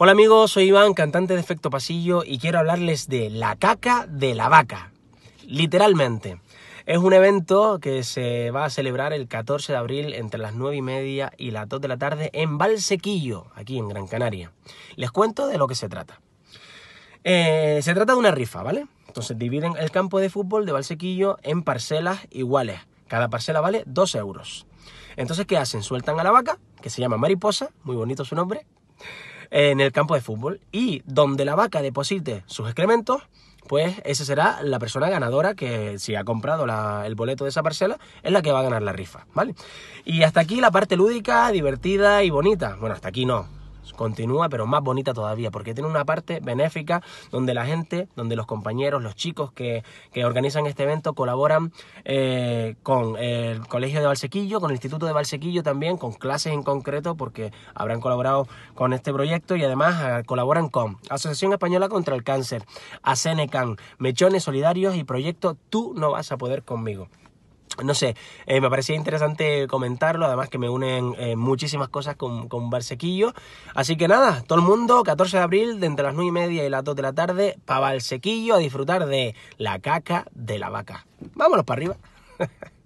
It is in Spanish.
Hola amigos, soy Iván, cantante de Efecto Pasillo y quiero hablarles de La Caca de la Vaca. Literalmente. Es un evento que se va a celebrar el 14 de abril entre las 9 y media y las 2 de la tarde en Valsequillo, aquí en Gran Canaria. Les cuento de lo que se trata. Eh, se trata de una rifa, ¿vale? Entonces dividen el campo de fútbol de Valsequillo en parcelas iguales. Cada parcela vale 2 euros. Entonces, ¿qué hacen? Sueltan a la vaca, que se llama Mariposa, muy bonito su nombre en el campo de fútbol. Y donde la vaca deposite sus excrementos, pues esa será la persona ganadora que si ha comprado el boleto de esa parcela es la que va a ganar la rifa, ¿vale? Y hasta aquí la parte lúdica, divertida y bonita. Bueno, hasta aquí no continúa, pero más bonita todavía, porque tiene una parte benéfica donde la gente, donde los compañeros, los chicos que, que organizan este evento colaboran eh, con el Colegio de Valsequillo, con el Instituto de Valsequillo también, con clases en concreto, porque habrán colaborado con este proyecto y además ah, colaboran con Asociación Española contra el Cáncer, ACENECAN, Mechones Solidarios y Proyecto Tú no vas a poder conmigo no sé, eh, me parecía interesante comentarlo, además que me unen eh, muchísimas cosas con, con Así que nada, todo el mundo, 14 de abril, de entre las 9 y media y las 2 de la tarde, para Valsequillo a disfrutar de la caca de la vaca. Vámonos para arriba.